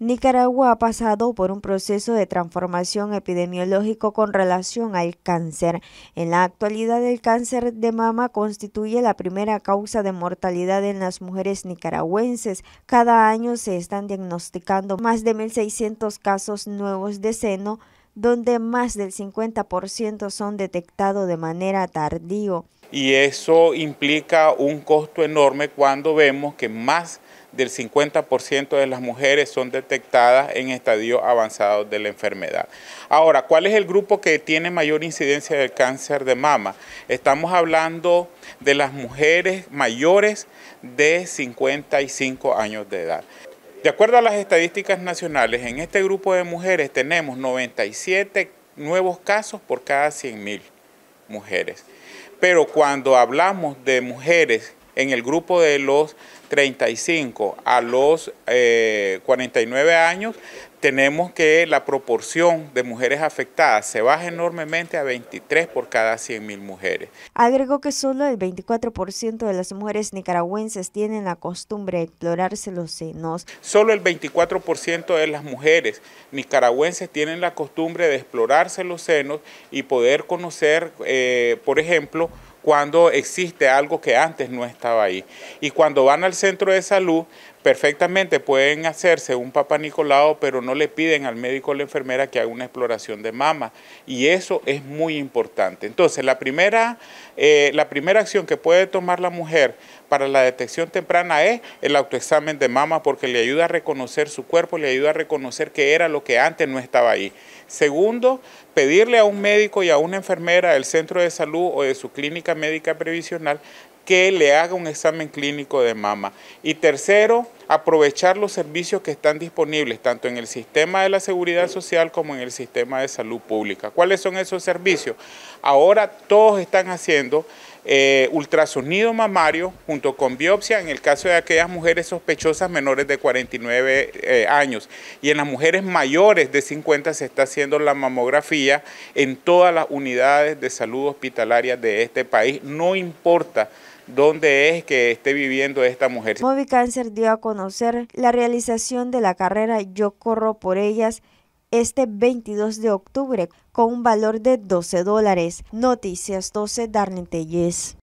Nicaragua ha pasado por un proceso de transformación epidemiológico con relación al cáncer. En la actualidad, el cáncer de mama constituye la primera causa de mortalidad en las mujeres nicaragüenses. Cada año se están diagnosticando más de 1.600 casos nuevos de seno, donde más del 50% son detectados de manera tardío. Y eso implica un costo enorme cuando vemos que más del 50% de las mujeres son detectadas en estadios avanzados de la enfermedad. Ahora, ¿cuál es el grupo que tiene mayor incidencia del cáncer de mama? Estamos hablando de las mujeres mayores de 55 años de edad. De acuerdo a las estadísticas nacionales, en este grupo de mujeres tenemos 97 nuevos casos por cada 100.000 mujeres. Pero cuando hablamos de mujeres en el grupo de los 35 a los 49 eh, años, tenemos que la proporción de mujeres afectadas se baja enormemente a 23 por cada 100.000 mujeres. Agregó que solo el 24% de las mujeres nicaragüenses tienen la costumbre de explorarse los senos. Solo el 24% de las mujeres nicaragüenses tienen la costumbre de explorarse los senos y poder conocer, eh, por ejemplo, cuando existe algo que antes no estaba ahí. Y cuando van al centro de salud perfectamente pueden hacerse un papa nicolau pero no le piden al médico o la enfermera que haga una exploración de mama. Y eso es muy importante. Entonces, la primera, eh, la primera acción que puede tomar la mujer para la detección temprana es el autoexamen de mama, porque le ayuda a reconocer su cuerpo, le ayuda a reconocer que era lo que antes no estaba ahí. Segundo, pedirle a un médico y a una enfermera del centro de salud o de su clínica médica previsional que le haga un examen clínico de mama. Y tercero, aprovechar los servicios que están disponibles tanto en el sistema de la seguridad social como en el sistema de salud pública. ¿Cuáles son esos servicios? Ahora todos están haciendo eh, ultrasonido mamario junto con biopsia en el caso de aquellas mujeres sospechosas menores de 49 eh, años y en las mujeres mayores de 50 se está haciendo la mamografía en todas las unidades de salud hospitalaria de este país, no importa dónde es que esté viviendo esta mujer. Movi Cáncer dio a conocer la realización de la carrera Yo corro por ellas este 22 de octubre con un valor de 12 dólares. Noticias 12, Darlene Tellez.